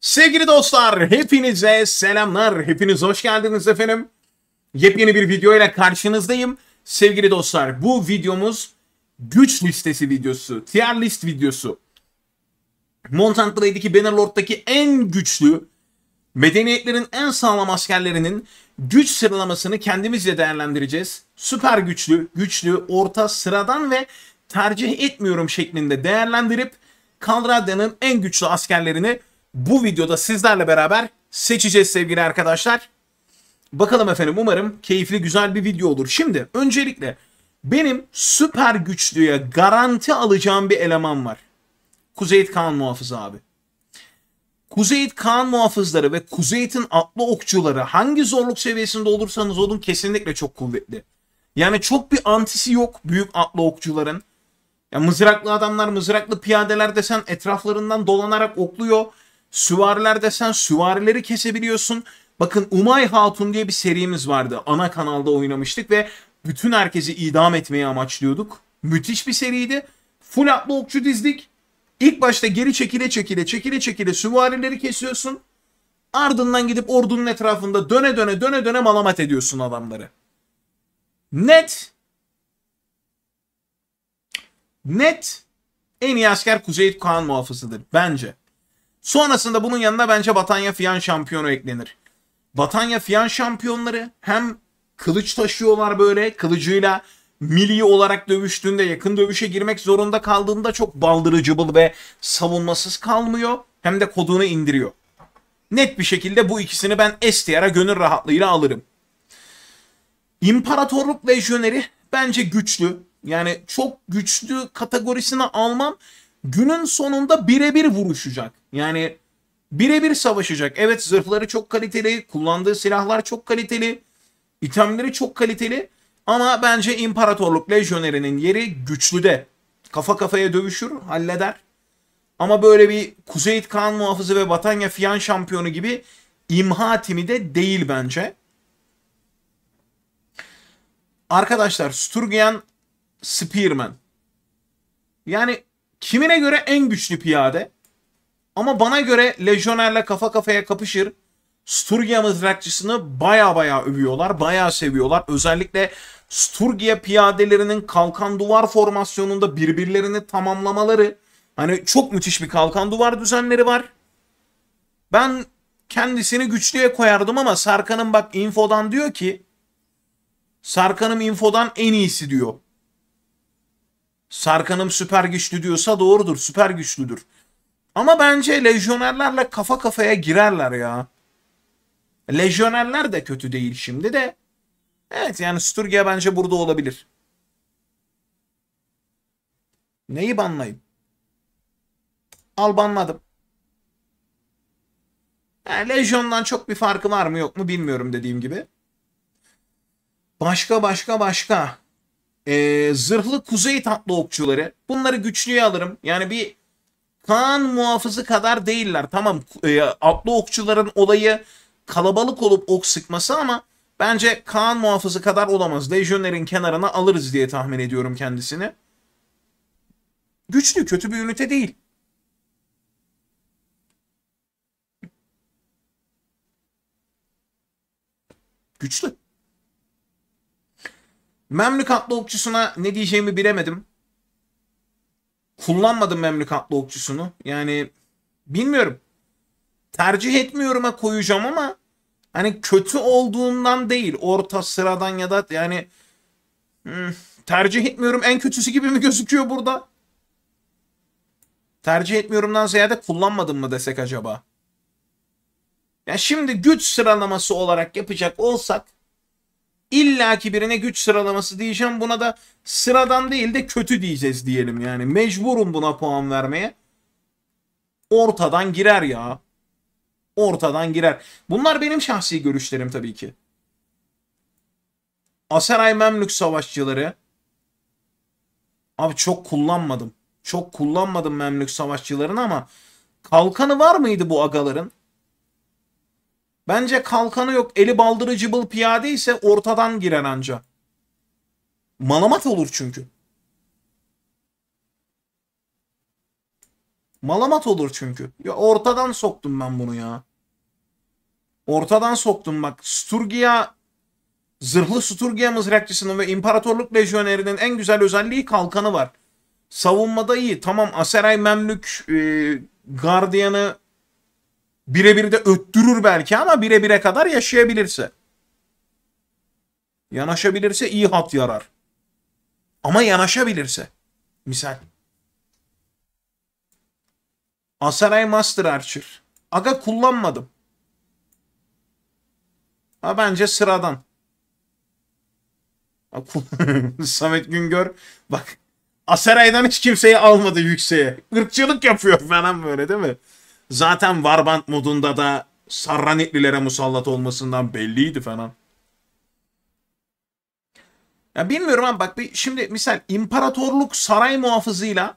Sevgili dostlar, hepinize selamlar. Hepiniz hoş geldiniz efendim. Yepyeni bir video ile karşınızdayım. Sevgili dostlar, bu videomuz güç listesi videosu, tier list videosu. Mountain Blade'deki Bannerlord'daki en güçlü, medeniyetlerin en sağlam askerlerinin güç sıralamasını kendimizle değerlendireceğiz. Süper güçlü, güçlü, orta, sıradan ve tercih etmiyorum şeklinde değerlendirip Kaldraden'in en güçlü askerlerini bu videoda sizlerle beraber seçeceğiz sevgili arkadaşlar. Bakalım efendim umarım keyifli güzel bir video olur. Şimdi öncelikle benim süper güçlüye garanti alacağım bir eleman var. Kuzeyit Kaan Muhafız abi. Kuzeyit Kaan muhafızları ve Kuzeyit'in atlı okçuları hangi zorluk seviyesinde olursanız olun kesinlikle çok kuvvetli. Yani çok bir antisi yok büyük atlı okçuların. Ya mızraklı adamlar, mızraklı piyadeler desen etraflarından dolanarak okluyor. Süvariler desen süvarileri kesebiliyorsun. Bakın Umay Hatun diye bir serimiz vardı. Ana kanalda oynamıştık ve bütün herkesi idam etmeyi amaçlıyorduk. Müthiş bir seriydi. Full atlı okçu dizdik. İlk başta geri çekile çekile çekile çekile süvarileri kesiyorsun. Ardından gidip ordunun etrafında döne döne döne döne malamat ediyorsun adamları. Net net en iyi asker Kuzey Kaan muhafızıdır bence. Sonrasında bunun yanına bence Batanya Fiyan şampiyonu eklenir. Batanya Fiyan şampiyonları hem kılıç taşıyorlar böyle kılıcıyla milli olarak dövüştüğünde yakın dövüşe girmek zorunda kaldığında çok baldırı cıbıl ve savunmasız kalmıyor hem de kodunu indiriyor. Net bir şekilde bu ikisini ben STR'a gönül rahatlığıyla alırım. İmparatorluk Lejyoneri bence güçlü. Yani çok güçlü kategorisine almam günün sonunda birebir vuruşacak. Yani birebir savaşacak. Evet zırhları çok kaliteli, kullandığı silahlar çok kaliteli, itemleri çok kaliteli. Ama bence İmparatorluk Lejyonerinin yeri güçlü de. Kafa kafaya dövüşür, halleder. Ama böyle bir kuzey Kaan muhafızı ve Batanya Fiyan şampiyonu gibi imha timi de değil bence. Arkadaşlar Sturgian Spearman. Yani Kimine göre en güçlü piyade. Ama bana göre Legioner'le kafa kafaya kapışır. Sturgia mızrakçısını baya baya övüyorlar, baya seviyorlar. Özellikle Sturgia piyadelerinin kalkan duvar formasyonunda birbirlerini tamamlamaları. Hani çok müthiş bir kalkan duvar düzenleri var. Ben kendisini güçlüye koyardım ama Sarkan'ın bak infodan diyor ki Sarkan'ım infodan en iyisi diyor. Sarkan'ım süper güçlü diyorsa doğrudur. Süper güçlüdür. Ama bence lejyonerlerle kafa kafaya girerler ya. Lejyonerler de kötü değil şimdi de. Evet yani Sturgia bence burada olabilir. Neyi banlayayım? Al banladım. Yani Legion'dan çok bir farkı var mı yok mu bilmiyorum dediğim gibi. Başka başka başka e, zırhlı kuzey tatlı okçuları bunları güçlüye alırım. Yani bir Kaan muhafızı kadar değiller. Tamam e, atlı okçuların olayı kalabalık olup ok sıkması ama bence Kaan muhafızı kadar olamaz. Lejyoner'in kenarına alırız diye tahmin ediyorum kendisini. Güçlü kötü bir ünite değil. Güçlü. Memlük atlı okçusuna ne diyeceğimi bilemedim. Kullanmadım Memlük atlı okçusunu. Yani bilmiyorum. Tercih etmiyorum'a koyacağım ama hani kötü olduğundan değil. Orta sıradan ya da yani hmm, tercih etmiyorum en kötüsü gibi mi gözüküyor burada? Tercih etmiyorumdan ziyade kullanmadım mı desek acaba? Ya şimdi güç sıralaması olarak yapacak olsak İlla ki birine güç sıralaması diyeceğim. Buna da sıradan değil de kötü diyeceğiz diyelim yani. Mecburum buna puan vermeye. Ortadan girer ya. Ortadan girer. Bunlar benim şahsi görüşlerim tabii ki. Aseray Memlük savaşçıları. Abi çok kullanmadım. Çok kullanmadım Memlük savaşçılarını ama kalkanı var mıydı bu agaların? Bence kalkanı yok. Eli baldırı cıbıl piyade ise ortadan giren anca. Malamat olur çünkü. Malamat olur çünkü. Ya ortadan soktum ben bunu ya. Ortadan soktum bak. Sturgia zırhlı Sturgia mızrakçısının ve İmparatorluk Lejyonerinin en güzel özelliği kalkanı var. Savunmada iyi. Tamam Aseray Memlük e, Guardian'ı Birebir de öttürür belki ama birebire kadar yaşayabilirse. Yanaşabilirse iyi hat yarar. Ama yanaşabilirse. Misal. Asaray Master Archer. Aga kullanmadım. Ha bence sıradan. Samet Güngör bak Asaray'dan hiç kimseyi almadı yükseğe. Irkçılık yapıyor falan böyle değil mi? Zaten Warband modunda da Sarranitlilere musallat olmasından belliydi falan. Ya bilmiyorum ama bak bir şimdi misal imparatorluk saray muhafızıyla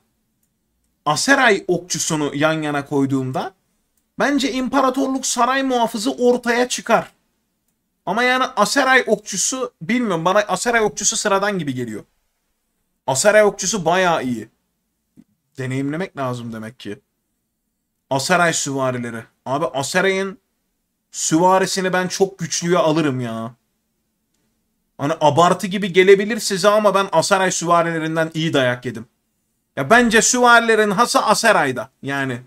Aseray okçusunu yan yana koyduğumda bence imparatorluk saray muhafızı ortaya çıkar. Ama yani Aseray okçusu bilmiyorum bana Aseray okçusu sıradan gibi geliyor. Aseray okçusu bayağı iyi. Deneyimlemek lazım demek ki. Aseray süvarileri. Abi Aseray'ın süvarisini ben çok güçlüye alırım ya. Hani abartı gibi gelebilir size ama ben Aseray süvarilerinden iyi dayak yedim. Ya bence süvarilerin hası Aseray'da yani.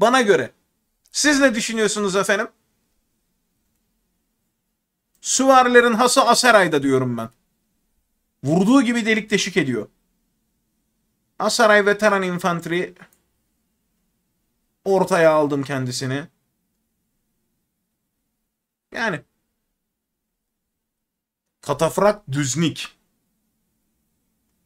Bana göre. Siz ne düşünüyorsunuz efendim? Süvarilerin hası Aseray'da diyorum ben. Vurduğu gibi delik deşik ediyor. Asaray Veteran Infantry Ortaya aldım kendisini. Yani katafrak düznik.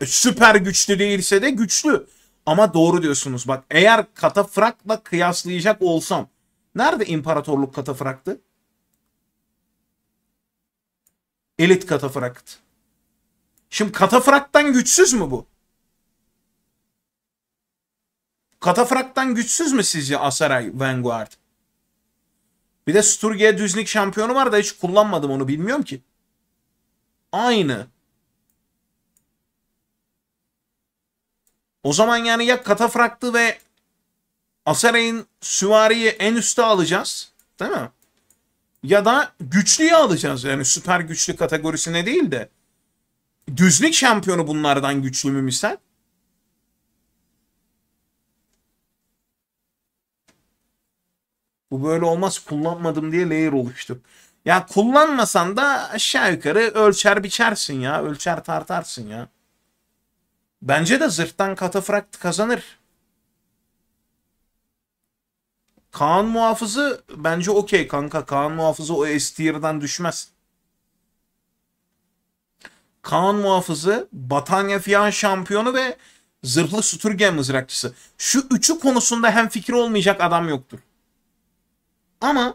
E, süper güçlü değilse de güçlü. Ama doğru diyorsunuz bak eğer katafrakla kıyaslayacak olsam. Nerede imparatorluk katafraktı? Elit katafraktı. Şimdi katafraktan güçsüz mü bu? Katafrak'tan güçsüz mü sizce Asaray Vanguard? Bir de Sturge düzlük şampiyonu var da hiç kullanmadım onu bilmiyorum ki. Aynı. O zaman yani ya Katafrakt'ı ve Asaray'ın süvariyi en üste alacağız. Değil mi? Ya da güçlüyü alacağız. Yani süper güçlü kategorisine değil de. Düzlük şampiyonu bunlardan güçlü mü misal? Bu böyle olmaz kullanmadım diye layer oluştu. Ya kullanmasan da aşağı yukarı ölçer biçersin ya. Ölçer tartarsın ya. Bence de zırhtan katafrakt kazanır. Kaan muhafızı bence okey kanka. Kaan muhafızı o S tier'dan düşmez. Kaan muhafızı, Batanya Fiyan şampiyonu ve zırhlı sütürge mızrakçısı. Şu üçü konusunda hem fikir olmayacak adam yoktur. Ama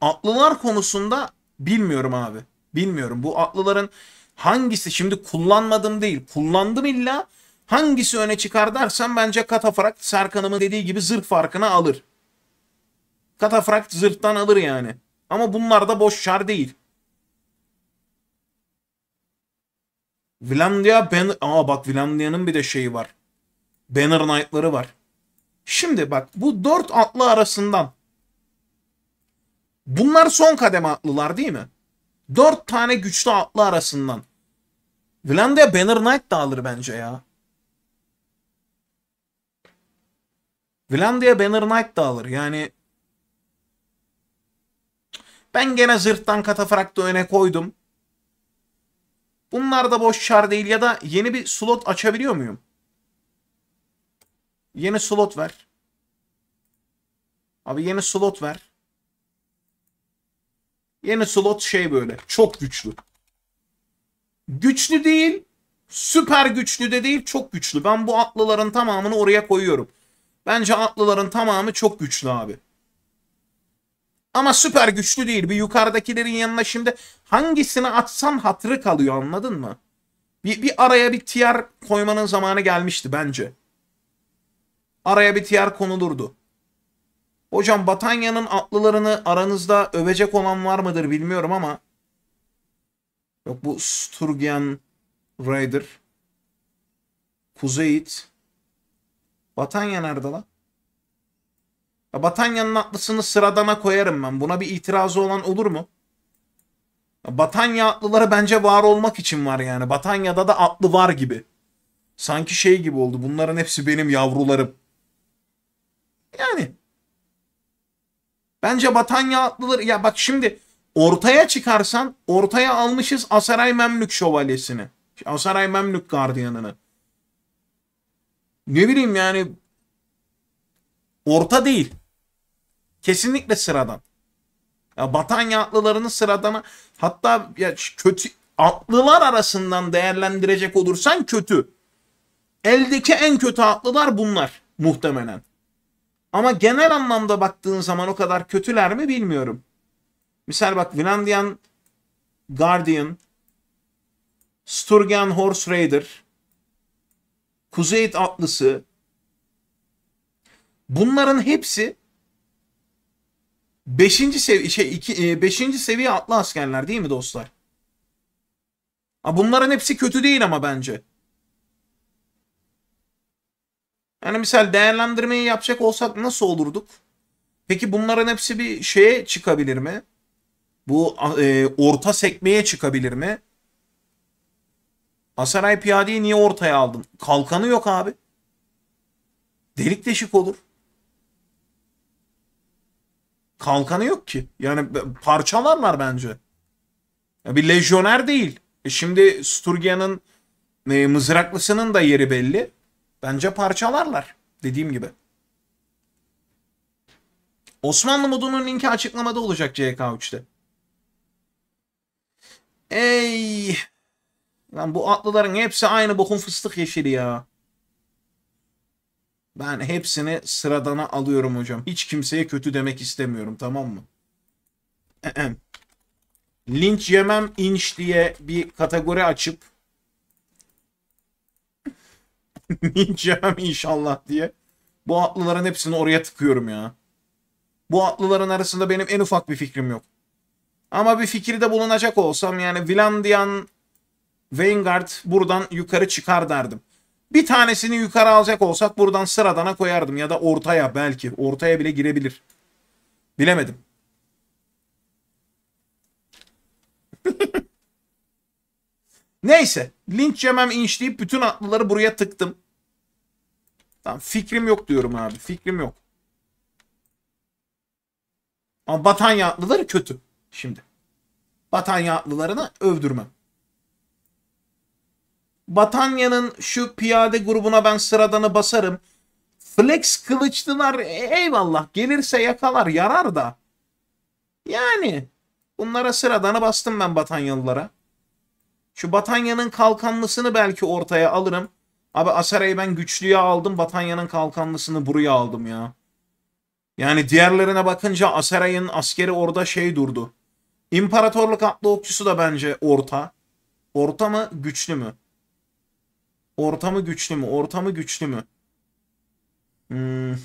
atlılar konusunda bilmiyorum abi. Bilmiyorum. Bu atlıların hangisi şimdi kullanmadım değil. Kullandım illa hangisi öne çıkar dersen bence katafrakt Serkan'ımın dediği gibi zırh farkına alır. Katafrakt zırhtan alır yani. Ama bunlar da boş şar değil. Vilandia ben Aa bak Vilandia'nın bir de şeyi var. Banner Knight'ları var. Şimdi bak bu dört atlı arasından Bunlar son kademe atlılar değil mi? Dört tane güçlü atlı arasından. Vlandia Banner Knight da alır bence ya. Vlandia Banner Knight da alır. Yani ben gene zırhtan katafrakta öne koydum. Bunlar da boş çar değil ya da yeni bir slot açabiliyor muyum? Yeni slot ver. Abi yeni slot ver. Yeni slot şey böyle. Çok güçlü. Güçlü değil. Süper güçlü de değil. Çok güçlü. Ben bu atlıların tamamını oraya koyuyorum. Bence atlıların tamamı çok güçlü abi. Ama süper güçlü değil. Bir yukarıdakilerin yanına şimdi hangisini atsan hatırı kalıyor anladın mı? Bir, bir araya bir tiyer koymanın zamanı gelmişti bence. Araya bir tiyer konulurdu. Hocam Batanya'nın atlılarını aranızda övecek olan var mıdır bilmiyorum ama yok bu Sturgian Raider Kuzeyit Batanya nerede lan? Batanya'nın atlısını sıradana koyarım ben. Buna bir itirazı olan olur mu? Batanya atlıları bence var olmak için var yani. Batanya'da da atlı var gibi. Sanki şey gibi oldu. Bunların hepsi benim yavrularım. Yani Bence Batanya atlıları ya bak şimdi ortaya çıkarsan ortaya almışız Asaray Memlük şövalyesini. Asaray Memlük gardiyanını. Ne bileyim yani orta değil. Kesinlikle sıradan. Ya Batanya atlılarını sıradana hatta ya kötü atlılar arasından değerlendirecek olursan kötü. Eldeki en kötü atlılar bunlar muhtemelen. Ama genel anlamda baktığın zaman o kadar kötüler mi bilmiyorum. Misal bak Vinlandian Guardian, Sturgeon Horse Raider, Kuzeyit Atlısı. Bunların hepsi 5. seviye şey e, seviye atlı askerler değil mi dostlar? bunların hepsi kötü değil ama bence. Yani misal değerlendirmeyi yapacak olsak nasıl olurduk? Peki bunların hepsi bir şeye çıkabilir mi? Bu e, orta sekmeye çıkabilir mi? Asaray Piyade'yi niye ortaya aldın? Kalkanı yok abi. Delik deşik olur. Kalkanı yok ki. Yani parçalar var bence. Ya bir lejyoner değil. E şimdi Sturgia'nın e, mızraklısının da yeri belli. Bence parçalarlar. Dediğim gibi. Osmanlı modunun linki açıklamada olacak CK3'te. Ey! Lan bu atlıların hepsi aynı bokun fıstık yeşili ya. Ben hepsini sıradana alıyorum hocam. Hiç kimseye kötü demek istemiyorum tamam mı? Linç yemem inç diye bir kategori açıp Ninjam inşallah diye. Bu atlıların hepsini oraya tıkıyorum ya. Bu atlıların arasında benim en ufak bir fikrim yok. Ama bir fikri de bulunacak olsam yani Vilandian Vanguard buradan yukarı çıkar derdim. Bir tanesini yukarı alacak olsak buradan sıradana koyardım ya da ortaya belki. Ortaya bile girebilir. Bilemedim. Neyse linç yemem inç bütün atlıları buraya tıktım. Tamam fikrim yok diyorum abi fikrim yok. Ama Batanya atlıları kötü şimdi. Batanya atlılarını övdürmem. Batanya'nın şu piyade grubuna ben sıradanı basarım. Flex kılıçlılar eyvallah gelirse yakalar yarar da. Yani bunlara sıradanı bastım ben Batanyalılara. Şu Batanya'nın kalkanlısını belki ortaya alırım. Abi Asaray'ı ben güçlüye aldım. Batanya'nın kalkanlısını buraya aldım ya. Yani diğerlerine bakınca Asaray'ın askeri orada şey durdu. İmparatorluk atlı okçusu da bence orta. Orta mı güçlü mü? Orta mı güçlü mü? Orta mı güçlü mü? Hmm.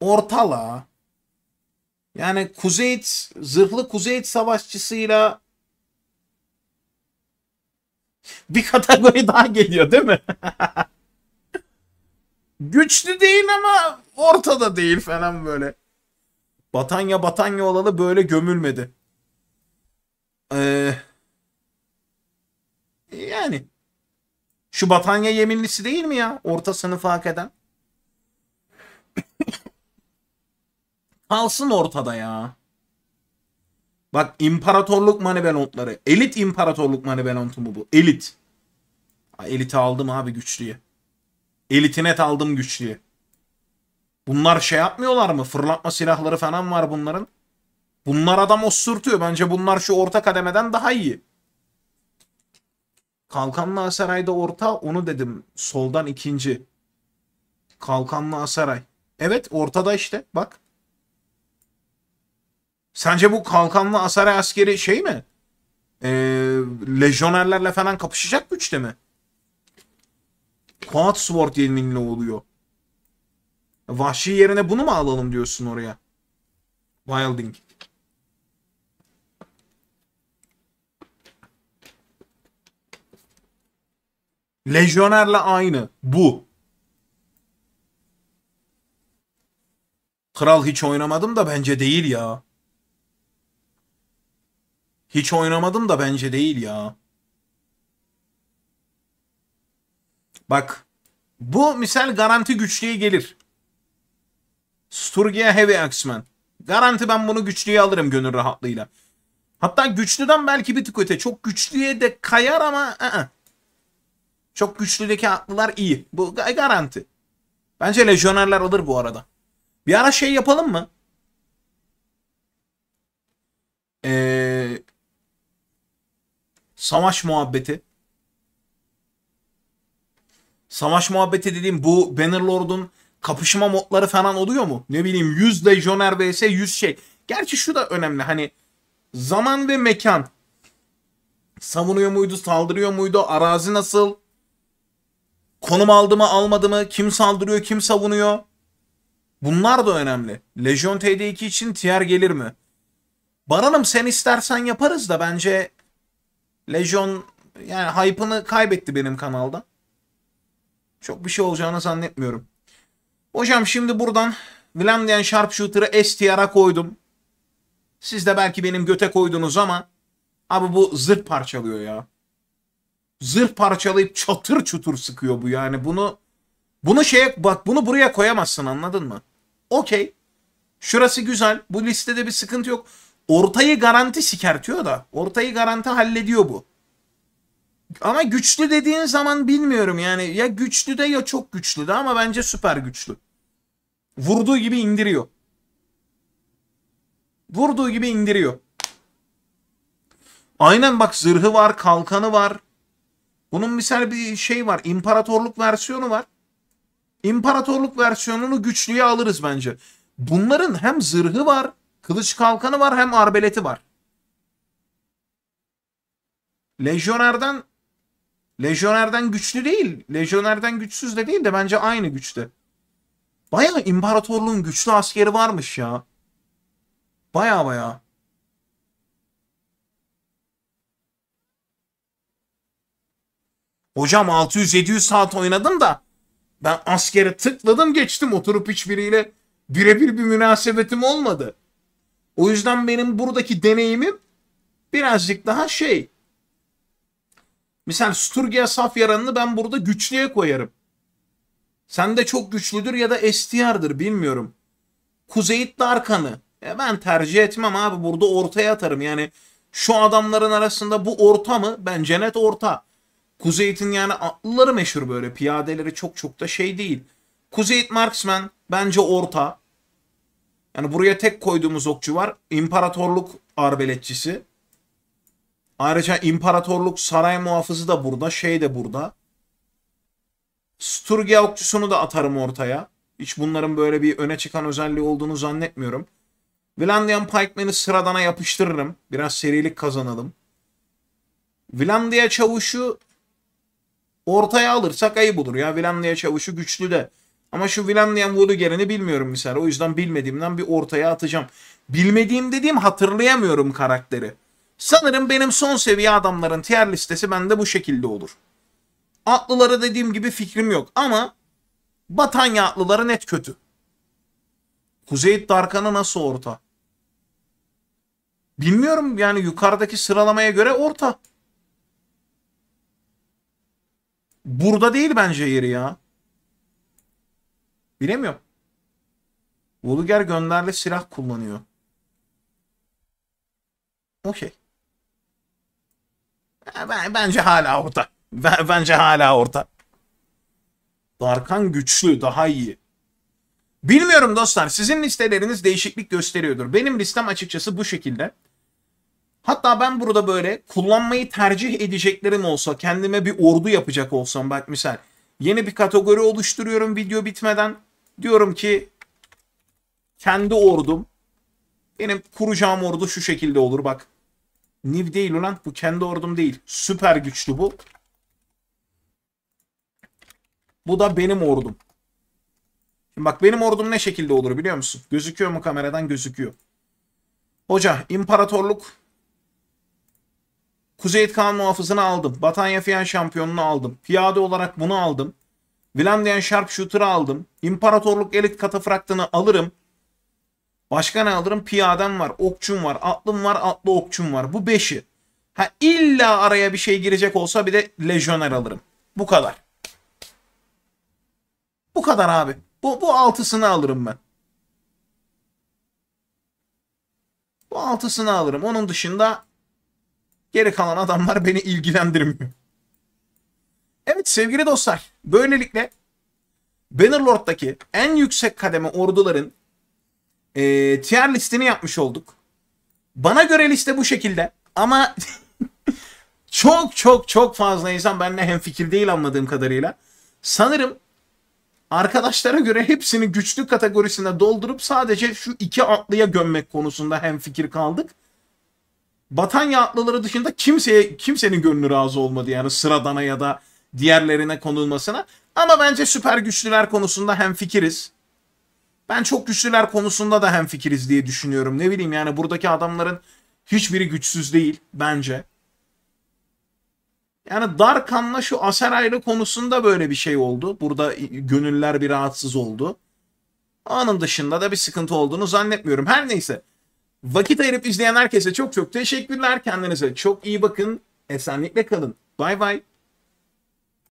Ortala. Yani Kuzeyit, zırhlı Kuzeyit savaşçısıyla bir kategori daha geliyor değil mi? Güçlü değil ama ortada değil falan böyle. Batanya Batanya olalı böyle gömülmedi. Ee, yani. Şu Batanya yeminlisi değil mi ya? Orta sınıfı hak eden. Kalsın ortada ya. Bak imparatorluk manibelontları. Elit imparatorluk manibelontu mu bu? Elit. Ha, aldım abi güçlüyü. Elitinet aldım güçlüyü. Bunlar şey yapmıyorlar mı? Fırlatma silahları falan var bunların. Bunlar adam osurtuyor. Bence bunlar şu orta kademeden daha iyi. Kalkanlı Asaray'da orta onu dedim. Soldan ikinci. Kalkanlı Asaray. Evet ortada işte bak. Sence bu kalkanlı Asare askeri şey mi? Ee, lejyonerlerle falan kapışacak güçte mi? Quad Sword yeminle oluyor. Vahşi yerine bunu mu alalım diyorsun oraya? Wilding. Lejyonerle aynı. Bu. Kral hiç oynamadım da bence değil ya. Hiç oynamadım da bence değil ya. Bak. Bu misal garanti güçlüye gelir. Sturgia Heavy Axeman. Garanti ben bunu güçlüye alırım gönül rahatlığıyla. Hatta güçlüden belki bir tık öte. Çok güçlüye de kayar ama ı ı-ı. -ı. Çok güçlüdeki atlılar iyi. Bu garanti. Bence lejyonerler alır bu arada. Bir ara şey yapalım mı? Ee, Savaş muhabbeti. Savaş muhabbeti dediğim bu Bannerlord'un kapışma modları falan oluyor mu? Ne bileyim 100 lejyoner vs 100 şey. Gerçi şu da önemli hani zaman ve mekan. Savunuyor muydu, saldırıyor muydu, arazi nasıl? Konum aldı mı, almadı mı, kim saldırıyor, kim savunuyor? Bunlar da önemli. Legion TD2 için tiyer gelir mi? Baranım sen istersen yaparız da bence Legion yani hype'ını kaybetti benim kanalda. Çok bir şey olacağını zannetmiyorum. Hocam şimdi buradan Vlandian Sharpshooter'ı STR'a koydum. Siz de belki benim göte koydunuz ama abi bu zırh parçalıyor ya. Zırh parçalayıp çatır çutur sıkıyor bu yani. Bunu bunu şeye bak bunu buraya koyamazsın anladın mı? Okey. Şurası güzel. Bu listede bir sıkıntı yok. Ortayı garanti sikertiyor da. Ortayı garanti hallediyor bu. Ama güçlü dediğin zaman bilmiyorum yani. Ya güçlü de ya çok güçlü de ama bence süper güçlü. Vurduğu gibi indiriyor. Vurduğu gibi indiriyor. Aynen bak zırhı var, kalkanı var. Bunun misal bir şey var. İmparatorluk versiyonu var. İmparatorluk versiyonunu güçlüye alırız bence. Bunların hem zırhı var Kılıç kalkanı var hem arbeleti var. Lejyonerden Lejyonerden güçlü değil. Lejyonerden güçsüz de değil de bence aynı güçte. Baya imparatorluğun güçlü askeri varmış ya. Baya baya. Hocam 600-700 saat oynadım da ben askere tıkladım geçtim oturup hiçbiriyle birebir bir münasebetim olmadı. O yüzden benim buradaki deneyimim birazcık daha şey. Mesela Sturgia Safyaran'ı ben burada güçlüye koyarım. Sen de çok güçlüdür ya da STR'dır bilmiyorum. Kuzeyit Darkan'ı. E ben tercih etmem abi burada ortaya atarım. Yani şu adamların arasında bu orta mı? Ben net orta. Kuzeyit'in yani atlıları meşhur böyle. Piyadeleri çok çok da şey değil. Kuzeyit Marksman bence orta. Yani buraya tek koyduğumuz okçu var. İmparatorluk arbeletçisi. Ayrıca imparatorluk saray muhafızı da burada. Şey de burada. Sturgia okçusunu da atarım ortaya. Hiç bunların böyle bir öne çıkan özelliği olduğunu zannetmiyorum. Vilandian Pikeman'i sıradana yapıştırırım. Biraz serilik kazanalım. Vilandia Çavuş'u ortaya alırsak ayıp olur ya. Vilandia Çavuş'u güçlü de ama şu Willian Wood'u geleni bilmiyorum mesela. O yüzden bilmediğimden bir ortaya atacağım. Bilmediğim dediğim hatırlayamıyorum karakteri. Sanırım benim son seviye adamların tier listesi bende bu şekilde olur. Atlılara dediğim gibi fikrim yok ama Batanya atlıları net kötü. Kuzey Darkan'a nasıl orta? Bilmiyorum yani yukarıdaki sıralamaya göre orta. Burada değil bence yeri ya. Bilemiyorum. Vulgar gönderli silah kullanıyor. Okey. E, ben, bence hala orta. Ben, bence hala orta. Darkan güçlü, daha iyi. Bilmiyorum dostlar. Sizin listeleriniz değişiklik gösteriyordur. Benim listem açıkçası bu şekilde. Hatta ben burada böyle kullanmayı tercih edeceklerim olsa, kendime bir ordu yapacak olsam bak misal. Yeni bir kategori oluşturuyorum video bitmeden. Diyorum ki kendi ordum benim kuracağım ordu şu şekilde olur bak. Niv değil ulan bu kendi ordum değil. Süper güçlü bu. Bu da benim ordum. Şimdi bak benim ordum ne şekilde olur biliyor musun? Gözüküyor mu kameradan? Gözüküyor. Hoca imparatorluk kuzey Kaan muhafızını aldım. Batanya Fiyan şampiyonunu aldım. Piyade olarak bunu aldım. William Sharpshooter'ı aldım. İmparatorluk Elit Katafraktını alırım. Başka ne alırım? Piyadem var, okçum var, atlım var, atlı okçum var. Bu beşi. Ha illa araya bir şey girecek olsa bir de lejyoner alırım. Bu kadar. Bu kadar abi. Bu, bu altısını alırım ben. Bu altısını alırım. Onun dışında geri kalan adamlar beni ilgilendirmiyor. Evet sevgili dostlar, böylelikle Bannerlord'daki en yüksek kademe orduların e, tier listini yapmış olduk. Bana göre liste bu şekilde ama çok çok çok fazla insan benimle hemfikir değil anladığım kadarıyla. Sanırım arkadaşlara göre hepsini güçlü kategorisine doldurup sadece şu iki atlıya gömmek konusunda hemfikir kaldık. Batanya atlıları dışında kimseye kimsenin gönlü razı olmadı yani sıradana ya da diğerlerine konulmasına. Ama bence süper güçlüler konusunda hem fikiriz. Ben çok güçlüler konusunda da hem fikiriz diye düşünüyorum. Ne bileyim yani buradaki adamların hiçbiri güçsüz değil bence. Yani Darkan'la şu Aseraylı konusunda böyle bir şey oldu. Burada gönüller bir rahatsız oldu. Anın dışında da bir sıkıntı olduğunu zannetmiyorum. Her neyse. Vakit ayırıp izleyen herkese çok çok teşekkürler. Kendinize çok iyi bakın. Esenlikle kalın. Bay bay.